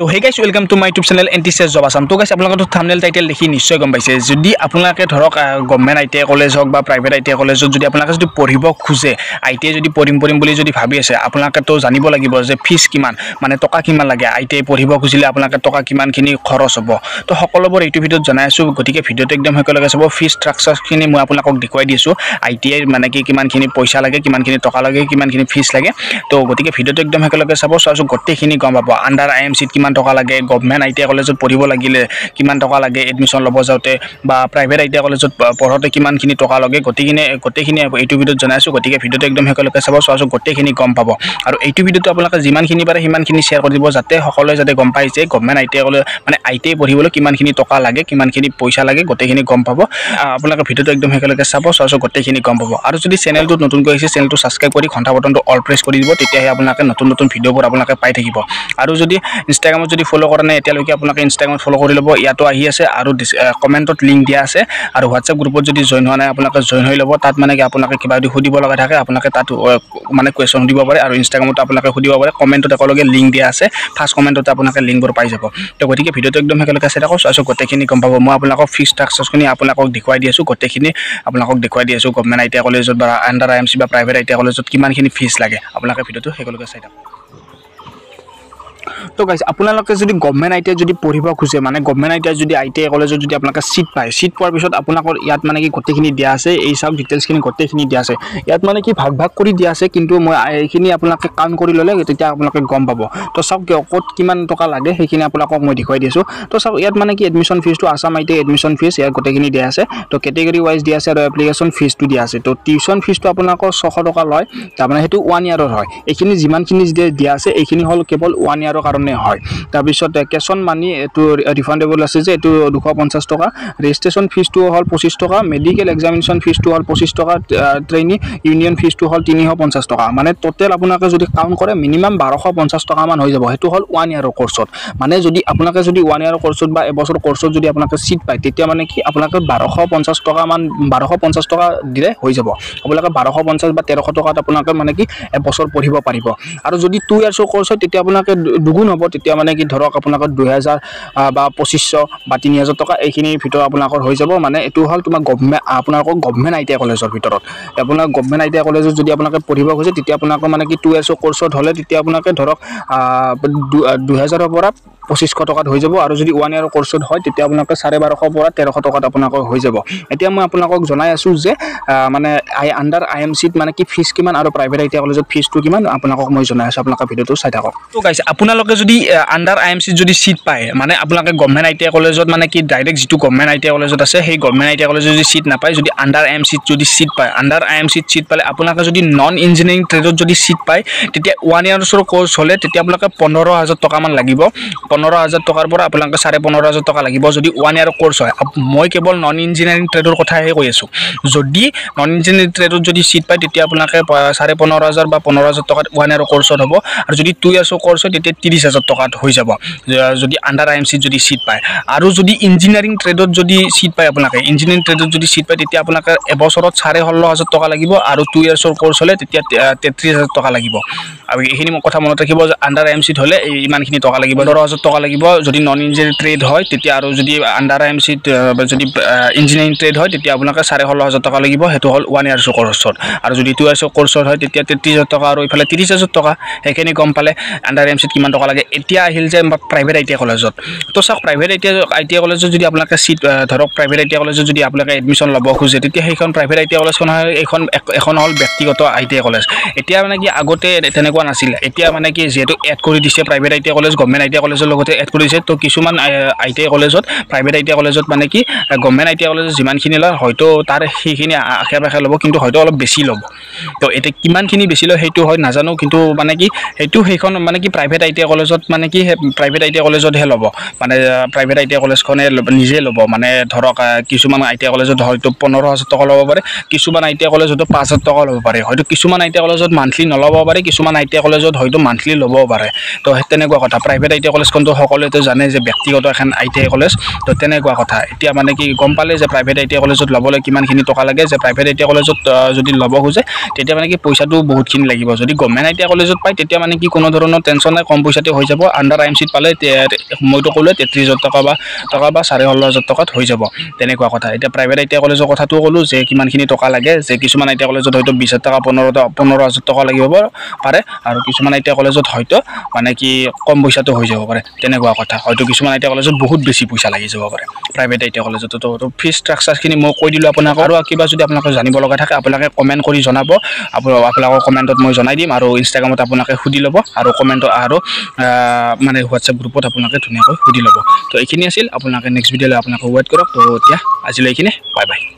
তো hey guys welcome to my YouTube channel এন টি চেছ জব আছাম তো গাইছ আপোনালোকৰ থামনেল টাইটেল দেখি নিশ্চয় গম পাইছে যদি আপোনালোকে ধৰক government I T I college হওক বা প্ৰাইভেট আই টি আই কলেজত যদি আপোনালোকে যদি পঢ়িব খোজে আই টি আই যদি পঢ়িম পঢ়িম বুলি যদি ভাবি আছে আপোনালোকেতো জানিব লাগিব যে ফিজ কিমান মানে টকা কিমান লাগে আই টি আই পঢ়িব খুজিলে আপোনালোকে টকা কিমানখিনি খৰচ হ'ব তো সকলোবোৰ এইটো ভিডিঅ'ত জনাই আছোঁ গতিকে ভিডিঅ'টো একদম সকলোকে চাব ফিজ ষ্ট্ৰাকচাৰখিনি মই আপোনালোকক দেখুৱাই দিছোঁ আই টি আইৰ মানে কি কিমানখিনি পইচা লাগে কিমানখিনি টকা লাগে কিমানখিনি ফিজ লাগে তো গতিকে ভিডিঅ'টো একদম সকলোকে চাব চোৱাচোন গোটেইখিনি গম পাব আণ্ডাৰ আই এম চিত কিমান কিমান টকা লাগে গভমেণ্ট আই টি আই কলেজত পঢ়িব লাগিলে কিমান টকা লাগে এডমিশ্যন ল'ব যাওঁতে বা প্ৰাইভেট আই টি আই কলেজত পঢ়োঁতে কিমানখিনি টকা লাগে গোটেইখিনি গোটেইখিনি এইটো ভিডিঅ'ত জনাইছোঁ গতিকে ভিডিঅ'টো একদম শেষলৈকে চাব চোৱা চোৱাচোন গোটেইখিনি গম পাব আৰু এইটো ভিডিঅ'টো আপোনালোকে যিমানখিনি পাৰে সিমানখিনি শ্বেয়াৰ কৰি দিব যাতে সকলোৱে যাতে গম পাইছে government I T I college মানে আই টি আই পঢ়িবলৈ কিমানখিনি টকা লাগে কিমানখিনি পইচা লাগে গোটেইখিনি গম পাব আপোনালোকে ভিডিঅ'টো একদম শেষলৈকে চাব চোৱা চোৱাচোন গোটেইখিনি গম পাব আৰু যদি চেনেলটো নতুনকৈ আহিছে চেনেলটো ছাবস্ক্ৰাইব কৰি ঘণ্টা বটনটো অল প্ৰেছ কৰি দিব তেতিয়াহে আপোনালোকে নতুন নতুন ভিডিঅ'বোৰ আপোনালোকে পাই থাকিব আৰু যদি ইনষ্টাগ্ৰাম ইনষ্টাগ্ৰামত যদি ফ'ল' কৰা নাই এতিয়ালৈকে আপোনালোকে ইনষ্টাগ্ৰামত ফ'ল' কৰি ল'ব ইয়াতো আহি আছে আৰু কমেণ্টত লিংক দিয়া আছে আৰু হোৱাটছএপ গ্ৰুপত যদি জইন হোৱা নাই আপোনালোকে জইন হৈ ল'ব তাত মানে কি আপোনালোকে কিবা যদি সুধিব লগা থাকে আপোনালোকে তাত মানে কুৱেশ্যন সুধিব পাৰে আৰু ইনষ্টাগ্ৰামতো আপোনালোকে সুধিব পাৰে কমেণ্টত একেলগে লিংক দিয়া আছে ফাৰ্ষ্ট কমেণ্টতে আপোনালোকে লিংকবোৰ পাই যাব তো গতিকে ভিডিঅ'টো একদম একেলগে আছে থাকক আছোঁ গোটেইখিনি গম পাব মই আপোনালোকক ফিক্স ষ্ট্ৰাকচাৰ্চখিনি আপোনালোকক দেখুৱাই দিছোঁ গোটেইখিনি আপোনালোকক দেখুৱাই দি আছোঁ গভমেণ্ট আই টি আই কলেজত বা আণ্ডাৰ আই এম চি বা প্ৰাইভেট আই টি আই কলেজত কিমানখিনি ফিজ লাগে আপোনালোকে ভিডিঅ'টো সেইকলৈকে চাই থাকক তো গাইছে আপোনালোকে যদি গভমেণ্ট আই টি আই যদি পঢ়িব খোজে মানে গভমেণ্ট আই টি আই যদি আই টি আই কলেজত যদি আপোনালোকে ছিট পায় ছিট পোৱাৰ পিছত আপোনালোকৰ ইয়াত মানে কি গোটেইখিনি দিয়া আছে এই চাওক ডিটেইলছখিনি গোটেইখিনি দিয়া আছে ইয়াত মানে কি ভাগ ভাগ কৰি দিয়া আছে কিন্তু মই এইখিনি আপোনালোকে কাউণ্ট কৰি ল'লে তেতিয়া আপোনালোকে গম পাব তো চাওক কিয় ক'ত কিমান টকা লাগে সেইখিনি আপোনালোকক মই দেখুৱাই দিছোঁ তো চাওক ইয়াত মানে কি এডমিশ্যন ফিজটো Assam I T I admission fees ইয়াত গোটেইখিনি দিয়া আছে তো কেটেগৰী ৱাইজ দিয়া আছে আৰু এপ্লিকেশ্যন ফিজটো দিয়া আছে তো টিউশ্যন ফিজটো আপোনালোকৰ ছশ টকা লয় তাৰমানে সেইটো ওৱান ইয়াৰৰ হয় এইখিনি যিমানখিনি দিয়া আছে এইখিনি হ'ল কেৱল ওৱান ইয়াৰৰ কাৰণে হয় তাৰপিছত কেছ অন মানি এইটো ৰিফাণ্ডেবল আছে যে এইটো দুশ পঞ্চাছ টকা ৰেজিষ্ট্ৰেশ্যন ফিজটো হ'ল পঁচিছ টকা মেডিকেল এক্সামিনেশ্যন ফিজটো হ'ল পঁচিছ টকা ট্ৰেইনিং ইউনিয়ন ফিজটো হ'ল তিনিশ পঞ্চাছ টকা মানে ট'টেল আপোনালোকে যদি কাউণ্ট কৰে মিনিমাম বাৰশ পঞ্চাছ টকামান হৈ যাব সেইটো হ'ল ওৱান ইয়াৰৰ কৰ্চত মানে যদি আপোনালোকে যদি ওৱান ইয়াৰৰ কৰ্চত বা এবছৰ কৰ্চত যদি আপোনালোকে ছিট পায় তেতিয়া মানে কি আপোনালোকে বাৰশ পঞ্চাছ টকামান বাৰশ পঞ্চাছ টকা দিলে হৈ যাব আপোনালোকে বাৰশ পঞ্চাছ বা তেৰশ টকাত আপোনালোকে মানে কি এবছৰ পঢ়িব পাৰিব আৰু যদি টু ইয়াৰ্ছৰ কৰ্চ হয় তেতিয়া আপোনালোকে দুগ দুগুণ হ'ব তেতিয়া মানে কি ধৰক আপোনালোকৰ দুহেজাৰ বা পঁচিছশ বা তিনি হাজাৰ টকা এইখিনিৰ ভিতৰত আপোনালোকৰ হৈ যাব মানে এইটো হ'ল তোমাৰ গভমেণ্ট আপোনালোকৰ গভমেণ্ট আই টি আই কলেজৰ ভিতৰত আপোনাৰ গভমেণ্ট আই টি আই কলেজত যদি আপোনালোকে পঢ়িব খোজে তেতিয়া আপোনালোকৰ মানে কি টু ইয়াৰ্ছৰ কৰ্চত হ'লে তেতিয়া আপোনালোকে ধৰক দুহেজাৰৰ পৰা পঁচিছশ টকাত হৈ যাব আৰু যদি ওৱান ইয়াৰ কৰ্চত হয় তেতিয়া আপোনালোকে চাৰে বাৰশৰ পৰা তেৰশ টকাত আপোনালোকৰ হৈ যাব এতিয়া মই আপোনালোকক জনাই আছোঁ যে মানে আই আণ্ডাৰ আই এম চিত মানে কি ফিজ কিমান আৰু প্ৰাইভেট আই টি কলেজত ফিজটো কিমান আপোনালোকক মই জনাই আছোঁ আপোনালোকৰ ভিডিঅ'টো চাই থাকক তো গাইছে আপোনালোকে যদি আণ্ডাৰ আই এম চিত যদি চিট পায় মানে আপোনালোকে গভমেণ্ট আই টি আই কলেজত মানে কি ডাইৰেক্ট যিটো গভমেণ্ট আই টি আই কলেজত আছে সেই গভমেণ্ট আই টি আই কলেজত যদি চিট নাপায় যদি আণ্ডাৰ আই এম চিত যদি চিট পায় আণ্ডাৰ আই এম চিত চিট পালে আপোনালোকে যদি নন ইঞ্জিনিয়াৰিং ট্ৰেডত যদি চিট পায় তেতিয়া ওৱান ইয়াৰছৰ ক'ৰ্চ হ'লে তেতিয়া আপোনালোকে পোন্ধৰ হাজাৰ টকামান লাগিব পোন্ধৰ হাজাৰ টকাৰ পৰা আপোনালোকে চাৰে পোন্ধৰ হাজাৰ টকা লাগিব যদি ওৱান ইয়াৰ কোৰ্চ হয় মই কেৱল নন ইঞ্জিনিয়াৰিং ট্ৰেডৰ কথাহে কৈ আছোঁ যদি নন ইঞ্জিনিয়াৰিং ট্ৰেডত যদি চিট পায় তেতিয়া আপোনালোকে চাৰে পোন্ধৰ হাজাৰ বা পোন্ধৰ হাজাৰ টকাত ওৱান ইয়াৰ কৰ্চত হ'ব আৰু যদি টু ইয়াৰ্চৰ কোৰ্চ হয় তেতিয়া ত্ৰিছ হাজাৰ টকাত হৈ যাব যদি আণ্ডাৰ আই এম চিত যদি ছিট পায় আৰু যদি ইঞ্জিনিয়াৰিং ট্ৰেডত যদি চিট পায় আপোনালোকে ইঞ্জিনিয়াৰিং ট্ৰেডত যদি চিট পায় তেতিয়া আপোনালোকে এবছৰত চাৰে ষোল্ল হাজাৰ টকা লাগিব আৰু টু ইয়াৰ্চৰ কোৰ্চ হ'লে তেতিয়া তেত্ৰিছ হাজাৰ টকা লাগিব আৰু এইখিনি কথা মনত ৰাখিব যে আণ্ডাৰ এম চিত হ'লে ইমানখিনি টকা লাগিব দহ হাজাৰ টকা লাগিব যদি নন ইঞ্জিনিয়াৰিং ট্ৰেড হয় তেতিয়া আৰু যদি আণ্ডাৰ এম চিত যদি ইঞ্জিনিয়াৰিং ট্ৰেড হয় তেতিয়া আপোনালোকে চাৰে ষোল্ল হাজাৰ টকা লাগিব সেইটো হ'ল ওৱান ইয়াৰ্ছৰ কৰ্চত আৰু যদি টু ইয়াৰ্ছৰ কৰ্চত হয় তেতিয়া তেত্ৰিছ হাজাৰ টকা আৰু এইফালে ত্ৰিছ হাজাৰ টকা সেইখিনি গম পালে আণ্ডাৰ এম চিত কিমান টকা লাগে এতিয়া আহিল যে প্ৰাইভেট আই টি আই কলেজত তো চাওক private I T I I T I কলেজত যদি আপোনালোকে চিট ধৰক প্ৰাইভেট আই টি আই কলেজত যদি আপোনালোকে এডমিশ্যন ল'ব খোজে তেতিয়া সেইখন প্ৰাইভেট আই টি আই কলেজখন হয় এইখন এখন হ'ল ব্যক্তিগত আই টি আই কলেজ এতিয়া মানে কি আগতে তেনেকুৱা পোৱা নাছিল এতিয়া মানে কি যিহেতু এড কৰি দিছে private I T I college government I T I কলেজৰ লগতে এড কৰি দিছে তো কিছুমান আই টি আই কলেজত প্ৰাইভেট আই টি আই কলেজত মানে কি গভমেণ্ট আই টি আই কলেজত যিমানখিনি লয় হয়তো তাৰ সেইখিনি আশে পাশে ল'ব কিন্তু হয়তো অলপ বেছি ল'ব তো এতিয়া কিমানখিনি বেছি লয় সেইটো হয় নাজানো কিন্তু মানে কি সেইটো সেইখন মানে কি প্ৰাইভেট আই টি আই কলেজত মানে কি সেই প্ৰাইভেট আই টি আই কলেজতহে ল'ব মানে প্ৰাইভেট আই টি আই কলেজখনে নিজে ল'ব মানে ধৰক কিছুমান আই টি আই কলেজত হয়তো পোন্ধৰ হাজাৰ টকা ল'ব পাৰে কিছুমান আই টি আই কলেজতো পাঁচ হাজাৰ টকা ল'ব পাৰে হয়তো কিছুমান আই টি আই কলেজত মান্থলি নল'ব পাৰে কিছুমান আই আই টি আই কলেজত হয়তো মান্থলি ল'ব পাৰে তো তেনেকুৱা কথা প্ৰাইভেট আই টি আই কলেজখনতো সকলোৱেতো জানে যে ব্যক্তিগত এখন আই টি আই কলেজ তো তেনেকুৱা কথা এতিয়া মানে কি গম পালে যে প্ৰাইভেট আই টি আই কলেজত ল'বলৈ কিমানখিনি টকা লাগে যে প্ৰাইভেট আই টি আই কলেজত যদি ল'ব খোজে তেতিয়া মানে কি পইচাটো বহুতখিনি লাগিব যদি গভমেণ্ট আই টি আই কলেজত পায় তেতিয়া মানে কি কোনো ধৰণৰ টেনশ্যন নাই কম পইচাতে হৈ যাব আণ্ডাৰ আই এম পালে মইতো ক'লোৱে তেত্ৰিছ হাজাৰ টকা বা টকা বা চাৰে ষোল্ল হাজাৰ টকাত হৈ যাব তেনেকুৱা কথা এতিয়া প্ৰাইভেট আই টি আই কলেজৰ কথাটোও ক'লোঁ যে কিমানখিনি টকা লাগে যে কিছুমান আই টি আই কলেজত হয়তো বিছ হাজাৰ টকা পোন্ধৰ পোন্ধৰ হাজাৰ টকা লাগিব পাৰে আৰু কিছুমান আইতা কলেজত হয়তো মানে কি কম পইচাটো হৈ যাব পাৰে তেনেকুৱা কথা হয়তো কিছুমান আইতা কলেজত বহুত বেছি পইচা লাগি যাব পাৰে প্ৰাইভেট আইতা কলেজতো তো ফিজ ষ্ট্ৰাকচাৰখিনি মই কৈ দিলোঁ আপোনাক আৰু কিবা যদি আপোনালোকে জানিব লগা থাকে আপোনালোকে কমেণ্ট কৰি জনাব আপোনালোকৰ কমেণ্টত মই জনাই দিম আৰু ইনষ্টাগ্ৰামত আপোনালোকে সুধি ল'ব আৰু কমেণ্টত আৰু মানে হোৱাটছএপ গ্ৰুপত আপোনালোকে ধুনীয়াকৈ সুধি ল'ব তো এইখিনি আছিল আপোনালোকে নেক্সট ভিডিঅ'লৈ আপোনালোকে ৱেইট কৰক তো এতিয়া আজিলৈ এইখিনি বাই বাই